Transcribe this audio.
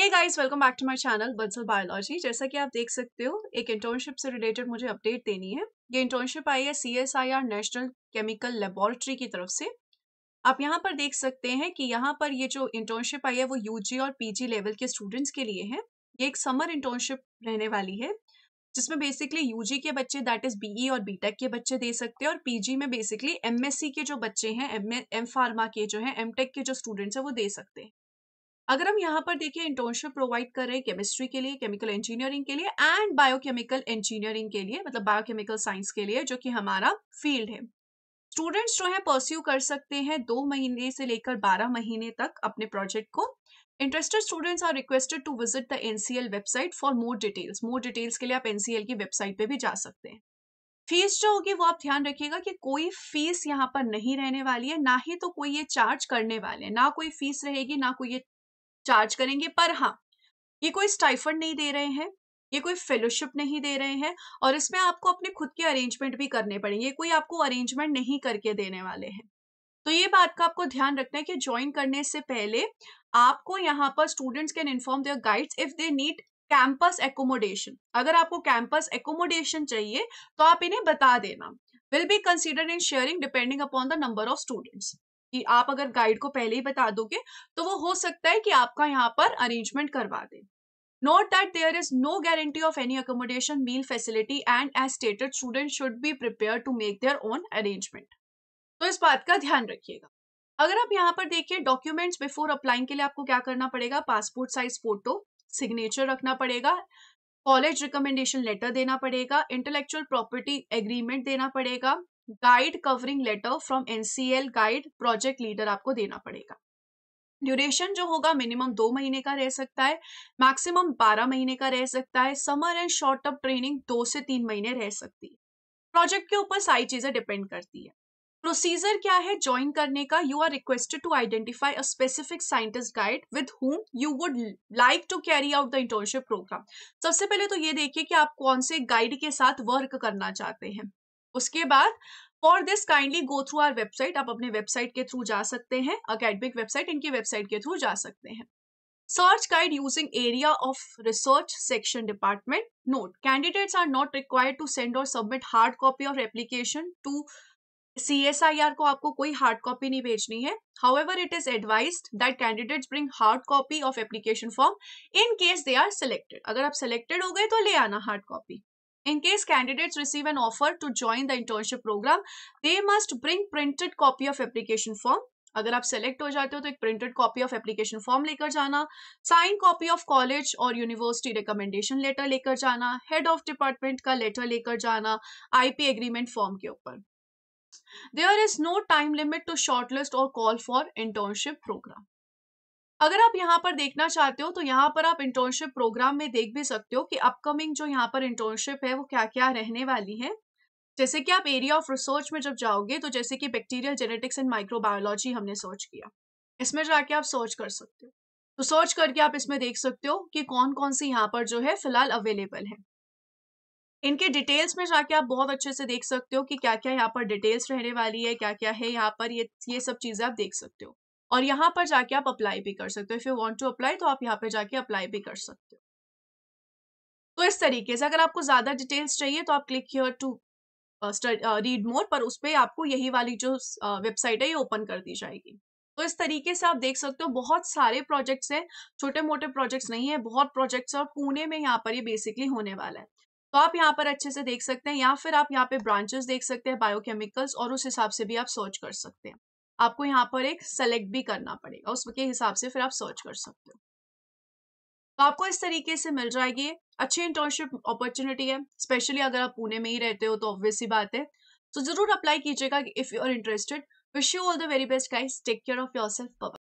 Hey guys welcome back to my channel Bansal biology जैसा कि आप देख सकते हो एक इंटर्नशिप से रिलेटेड मुझे अपडेट देनी है ये इंटर्नशिप आई है C S I R national chemical laboratory की तरफ से आप यहाँ पर देख सकते हैं कि यहाँ पर ये जो इंटर्नशिप आई है वो यूजी और पीजी लेवल के स्टूडेंट्स के लिए है ये एक समर इंटर्नशिप रहने वाली है जिसमें बेसिकली यूजी के बच्चे दैट इज बीई और बीटेक के बच्चे दे सकते हैं और पीजी में बेसिकली एमएससी के जो बच्चे हैं एम एम फार्मा के जो है एमटेक के जो स्टूडेंट्स हैं वो दे सकते हैं अगर हम यहाँ पर देखिए इंटर्नशिप प्रोवाइड कर रहे हैं केमिस्ट्री के लिए केमिकल इंजीनियरिंग के लिए एंड बायोकेमिकल इंजीनियरिंग के लिए मतलब बायोकेमिकल साइंस के लिए जो कि हमारा फील्ड है स्टूडेंट्स जो है परस्यू कर सकते हैं दो महीने से लेकर बारह महीने तक अपने प्रोजेक्ट को interested students are requested to visit the NCL website for more details more details के लिए आप एनसीएल की वेबसाइट पे भी जा सकते हैं फीस जो होगी वो आप ध्यान रखिएगा कि कोई फीस यहाँ पर नहीं रहने वाली है ना ही तो कोई ये चार्ज करने वाले हैं ना कोई फीस रहेगी ना कोई ये चार्ज करेंगे पर हाँ ये कोई स्टाइफंड नहीं दे रहे हैं ये कोई फेलोशिप नहीं दे रहे हैं और इसमें आपको अपने खुद के अरेंजमेंट भी करने पड़ेंगे कोई आपको अरेंजमेंट नहीं करके देने वाले हैं तो ये बात का आपको ध्यान रखना है कि ज्वाइन करने से पहले आपको यहाँ पर students can inform their guides if they need campus accommodation अगर आपको कैंपस एकोमोडेशन चाहिए तो आप इन्हें बता देना will be consider in sharing depending upon the number of students कि आप अगर गाइड को पहले ही बता दोगे तो वो हो सकता है कि आपका यहाँ पर अरेंजमेंट करवा दे note that there is no guarantee of any accommodation meal facility and as stated student should be prepare to make their own arrangement तो इस बात का ध्यान रखिएगा अगर आप यहाँ पर देखिए डॉक्यूमेंट्स बिफोर अप्लाइंग के लिए आपको क्या करना पड़ेगा पासपोर्ट साइज फोटो सिग्नेचर रखना पड़ेगा कॉलेज रिकमेंडेशन लेटर देना पड़ेगा इंटेलेक्चुअल प्रॉपर्टी एग्रीमेंट देना पड़ेगा guide covering letter from NCL guide project leader आपको देना पड़ेगा ड्यूरेशन जो होगा मिनिमम दो महीने का रह सकता है मैक्सिमम बारह महीने का रह सकता है summer and short term training दो से तीन महीने रह सकती है प्रोजेक्ट के ऊपर सारी चीजें डिपेंड करती है प्रोसीजर क्या है ज्वाइन करने का you are requested to identify a specific scientist guide with whom you would like to carry out the internship program सबसे पहले तो ये देखिए कि आप कौन से गाइड के साथ वर्क करना चाहते हैं उसके बाद for this kindly go through our website आप अपने वेबसाइट के थ्रू जा सकते हैं अकेडमिक वेबसाइट इनकी वेबसाइट के थ्रू जा सकते हैं search guide using area of research section department note candidate are not required to send और submit hard copy of application to C S I R को आपको कोई हार्ड कॉपी नहीं भेजनी है however it is advise that candidate bring hard copy of application form in case they are selected अगर आप selected हो गए तो ले आना hard copy In case candidates receive an offer to join the internship program, they must bring printed copy of application form. अगर आप select हो जाते हो तो एक printed copy of application form लेकर जाना साइन कॉपी ऑफ कॉलेज और यूनिवर्सिटी रिकमेंडेशन लेटर लेकर जाना हेड ऑफ डिपार्टमेंट का लेटर लेकर जाना आईपी एग्रीमेंट फॉर्म के ऊपर there is no time limit to shortlist और कॉल फॉर इंटर्नशिप प्रोग्राम अगर आप यहाँ पर देखना चाहते हो तो यहाँ पर आप इंटर्नशिप प्रोग्राम में देख भी सकते हो कि अपकमिंग जो यहाँ पर इंटर्नशिप है वो क्या क्या रहने वाली है जैसे कि आप एरिया ऑफ रिसर्च में जब जाओगे तो जैसे कि बैक्टीरियल जेनेटिक्स एंड माइक्रोबायोलॉजी हमने सर्च किया इसमें जाके आप सर्च कर सकते हो तो सर्च करके आप इसमें देख सकते हो कि कौन कौन सी यहाँ पर जो है फिलहाल अवेलेबल है इनके डिटेल्स में जाके आप बहुत अच्छे से देख सकते हो कि क्या क्या यहाँ पर डिटेल्स रहने वाली है क्या क्या है यहाँ पर ये ये सब चीज़ें आप देख सकते हो और यहाँ पर जाके आप अप्लाई भी कर सकते हो if you want to apply तो आप यहाँ पे जाके अप्लाई भी कर सकते हो तो इस तरीके से अगर आपको ज़्यादा डिटेल्स चाहिए तो आप click here to read more पर उस पर आपको यही वाली जो वेबसाइट uh, है ये ओपन कर दी जाएगी तो इस तरीके से आप देख सकते हो बहुत सारे प्रोजेक्ट्स हैं छोटे मोटे प्रोजेक्ट्स नहीं है बहुत प्रोजेक्ट्स और पुणे में यहाँ पर ये बेसिकली होने वाला है तो आप यहाँ पर अच्छे से देख सकते हैं या फिर आप यहाँ पे ब्रांचेस देख सकते हैं बायोकेमिकल्स और उस हिसाब से भी आप सर्च कर सकते हैं आपको यहाँ पर एक सेलेक्ट भी करना पड़ेगा उसके हिसाब से फिर आप सर्च कर सकते हो तो आपको इस तरीके से मिल जाएगी अच्छी इंटर्नशिप अपॉर्चुनिटी है स्पेशली अगर आप पुणे में ही रहते हो तो ऑब्वियस ही बात है तो जरूर अप्लाई कीजिएगा if you are interested wish you all the very best guys take care of your self